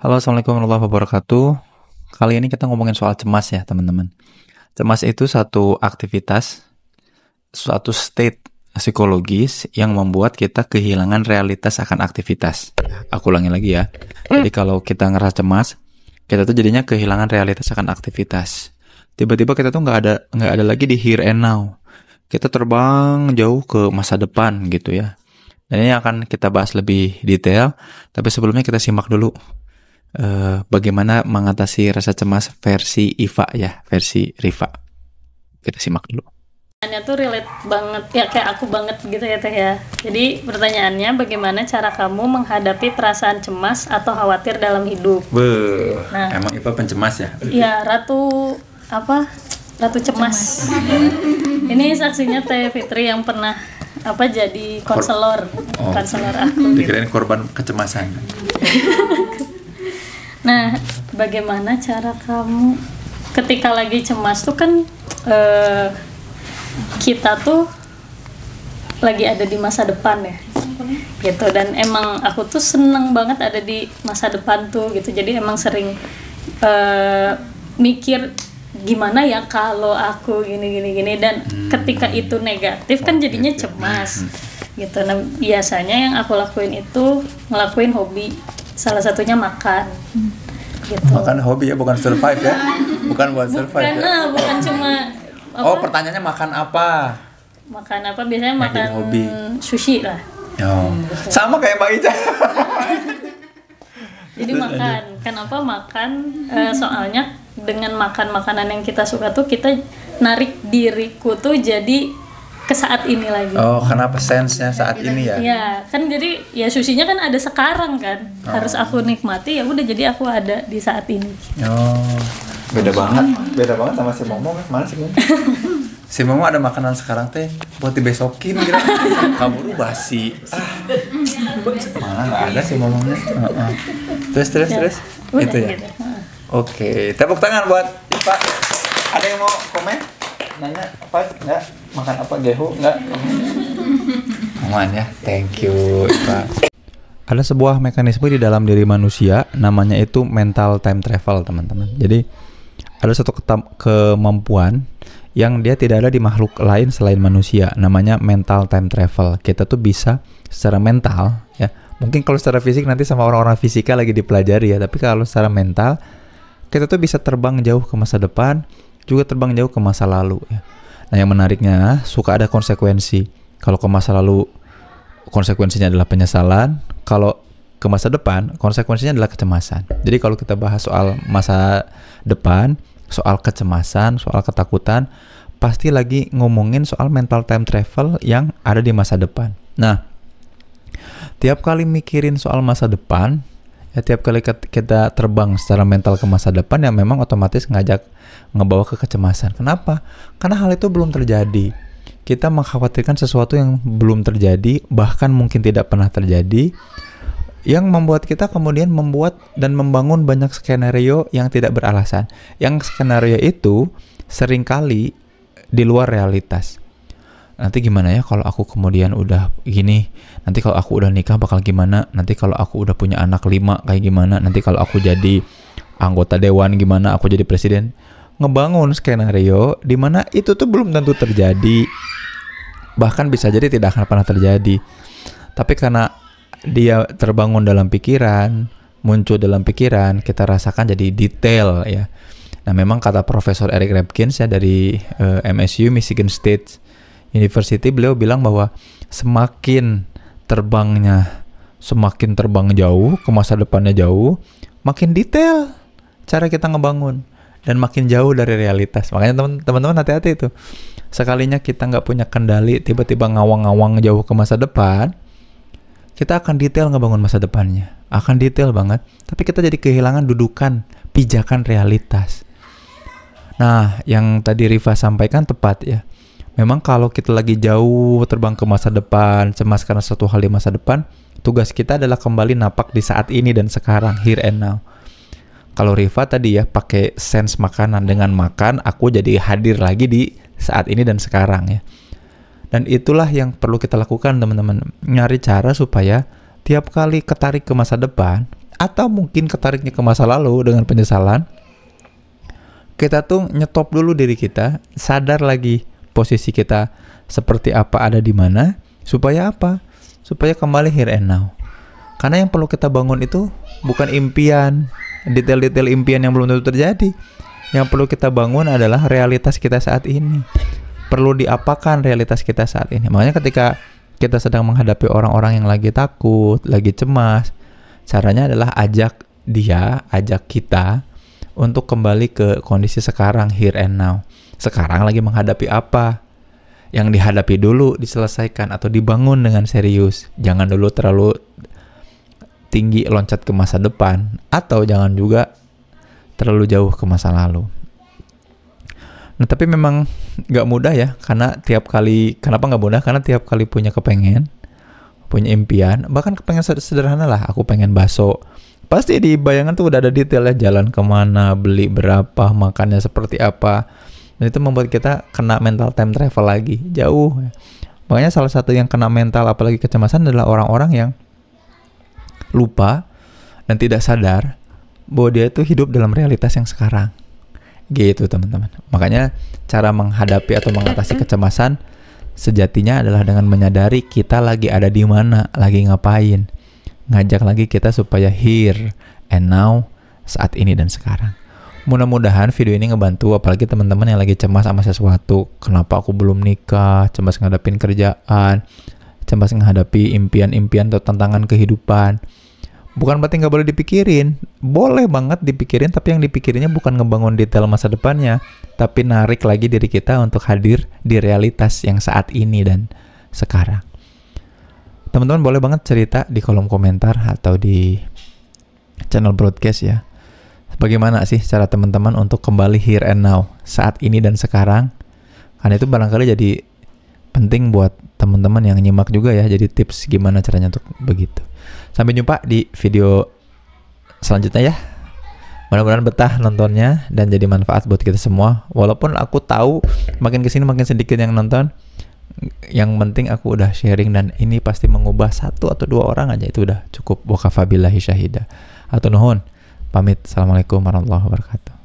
Halo, Assalamualaikum warahmatullahi wabarakatuh. Kali ini kita ngomongin soal cemas ya, teman-teman. Cemas itu satu aktivitas, suatu state psikologis yang membuat kita kehilangan realitas akan aktivitas. Aku ulangi lagi ya. Jadi hmm. kalau kita ngerasa cemas, kita tuh jadinya kehilangan realitas akan aktivitas. Tiba-tiba kita tuh nggak ada nggak ada lagi di here and now. Kita terbang jauh ke masa depan gitu ya. Dan ini akan kita bahas lebih detail, tapi sebelumnya kita simak dulu uh, bagaimana mengatasi rasa cemas versi Iva ya, versi Riva. Kita simak dulu. Pertanyaannya tuh relate banget ya kayak aku banget gitu ya Teh ya. Jadi pertanyaannya bagaimana cara kamu menghadapi perasaan cemas atau khawatir dalam hidup? Be, nah, emang Iva pencemas ya? Iya, Ratu apa? Ratu cemas. cemas. Ini saksinya Teh Fitri yang pernah apa jadi konselor, Kor- oh. konselor aku. Dikirain gitu. korban kecemasan. Nah, bagaimana cara kamu ketika lagi cemas tuh kan uh, kita tuh lagi ada di masa depan ya gitu dan emang aku tuh seneng banget ada di masa depan tuh gitu jadi emang sering uh, mikir gimana ya kalau aku gini gini gini dan hmm. ketika itu negatif kan jadinya cemas hmm. gitu nah biasanya yang aku lakuin itu ngelakuin hobi salah satunya makan hmm. gitu. makan hobi ya bukan survive ya bukan buat survive ya. Ah, bukan, ya. bukan oh. cuma apa? oh pertanyaannya makan apa makan apa biasanya Makin makan hobi. sushi lah oh. hmm, gitu. sama kayak mbak Ica jadi makan kenapa makan uh, soalnya dengan makan makanan yang kita suka tuh kita narik diriku tuh jadi ke saat ini lagi. Oh, kenapa sensenya saat iya. ini ya? Iya, kan jadi ya susinya kan ada sekarang kan. Oh. Harus aku nikmati ya udah jadi aku ada di saat ini. Oh. Beda banget, hmm. beda banget sama si Momo kan mana sih? si Momo ada makanan sekarang teh buat dibesokin kira. Kamu basi. Ah. Mana ada si Momonya. Uh Terus terus ya. terus. itu ya. Gitu. Oke, okay. tepuk tangan buat pak Ada yang mau komen? nanya apa enggak makan apa gehu enggak aman ya thank you Pak ada sebuah mekanisme di dalam diri manusia namanya itu mental time travel teman-teman jadi ada satu kemampuan yang dia tidak ada di makhluk lain selain manusia namanya mental time travel kita tuh bisa secara mental ya mungkin kalau secara fisik nanti sama orang-orang fisika lagi dipelajari ya tapi kalau secara mental kita tuh bisa terbang jauh ke masa depan juga terbang jauh ke masa lalu ya. Nah yang menariknya suka ada konsekuensi. Kalau ke masa lalu konsekuensinya adalah penyesalan, kalau ke masa depan konsekuensinya adalah kecemasan. Jadi kalau kita bahas soal masa depan, soal kecemasan, soal ketakutan, pasti lagi ngomongin soal mental time travel yang ada di masa depan. Nah, tiap kali mikirin soal masa depan, ya tiap kali kita terbang secara mental ke masa depan yang memang otomatis ngajak ngebawa ke kecemasan. Kenapa? Karena hal itu belum terjadi. Kita mengkhawatirkan sesuatu yang belum terjadi, bahkan mungkin tidak pernah terjadi, yang membuat kita kemudian membuat dan membangun banyak skenario yang tidak beralasan. Yang skenario itu seringkali di luar realitas nanti gimana ya kalau aku kemudian udah gini nanti kalau aku udah nikah bakal gimana nanti kalau aku udah punya anak lima kayak gimana nanti kalau aku jadi anggota dewan gimana aku jadi presiden ngebangun skenario di mana itu tuh belum tentu terjadi bahkan bisa jadi tidak akan pernah terjadi tapi karena dia terbangun dalam pikiran muncul dalam pikiran kita rasakan jadi detail ya nah memang kata Profesor Eric Repkins ya dari uh, eh, MSU Michigan State University beliau bilang bahwa semakin terbangnya semakin terbang jauh ke masa depannya jauh makin detail cara kita ngebangun dan makin jauh dari realitas makanya teman-teman hati-hati itu sekalinya kita nggak punya kendali tiba-tiba ngawang-ngawang jauh ke masa depan kita akan detail ngebangun masa depannya akan detail banget tapi kita jadi kehilangan dudukan pijakan realitas nah yang tadi Riva sampaikan tepat ya memang kalau kita lagi jauh terbang ke masa depan, cemas karena suatu hal di masa depan, tugas kita adalah kembali napak di saat ini dan sekarang, here and now. Kalau Riva tadi ya pakai sense makanan dengan makan, aku jadi hadir lagi di saat ini dan sekarang ya. Dan itulah yang perlu kita lakukan teman-teman. Nyari cara supaya tiap kali ketarik ke masa depan atau mungkin ketariknya ke masa lalu dengan penyesalan, kita tuh nyetop dulu diri kita, sadar lagi posisi kita seperti apa ada di mana supaya apa supaya kembali here and now karena yang perlu kita bangun itu bukan impian detail-detail impian yang belum tentu terjadi yang perlu kita bangun adalah realitas kita saat ini perlu diapakan realitas kita saat ini makanya ketika kita sedang menghadapi orang-orang yang lagi takut lagi cemas caranya adalah ajak dia ajak kita untuk kembali ke kondisi sekarang here and now sekarang lagi menghadapi apa. Yang dihadapi dulu diselesaikan atau dibangun dengan serius. Jangan dulu terlalu tinggi loncat ke masa depan atau jangan juga terlalu jauh ke masa lalu. Nah tapi memang nggak mudah ya karena tiap kali kenapa nggak mudah karena tiap kali punya kepengen punya impian bahkan kepengen sederhana lah aku pengen baso pasti di bayangan tuh udah ada detailnya jalan kemana beli berapa makannya seperti apa dan itu membuat kita kena mental time travel lagi jauh makanya salah satu yang kena mental apalagi kecemasan adalah orang-orang yang lupa dan tidak sadar bahwa dia itu hidup dalam realitas yang sekarang gitu teman-teman makanya cara menghadapi atau mengatasi kecemasan sejatinya adalah dengan menyadari kita lagi ada di mana lagi ngapain ngajak lagi kita supaya here and now saat ini dan sekarang Mudah-mudahan video ini ngebantu apalagi teman-teman yang lagi cemas sama sesuatu. Kenapa aku belum nikah, cemas ngadepin kerjaan, cemas menghadapi impian-impian atau tantangan kehidupan. Bukan berarti nggak boleh dipikirin. Boleh banget dipikirin, tapi yang dipikirinnya bukan ngebangun detail masa depannya, tapi narik lagi diri kita untuk hadir di realitas yang saat ini dan sekarang. Teman-teman boleh banget cerita di kolom komentar atau di channel broadcast ya bagaimana sih cara teman-teman untuk kembali here and now saat ini dan sekarang karena itu barangkali jadi penting buat teman-teman yang nyimak juga ya jadi tips gimana caranya untuk begitu sampai jumpa di video selanjutnya ya mudah-mudahan betah nontonnya dan jadi manfaat buat kita semua walaupun aku tahu makin kesini makin sedikit yang nonton yang penting aku udah sharing dan ini pasti mengubah satu atau dua orang aja itu udah cukup wakafabilahi syahida atau nuhun Pamit. Assalamualaikum warahmatullahi wabarakatuh.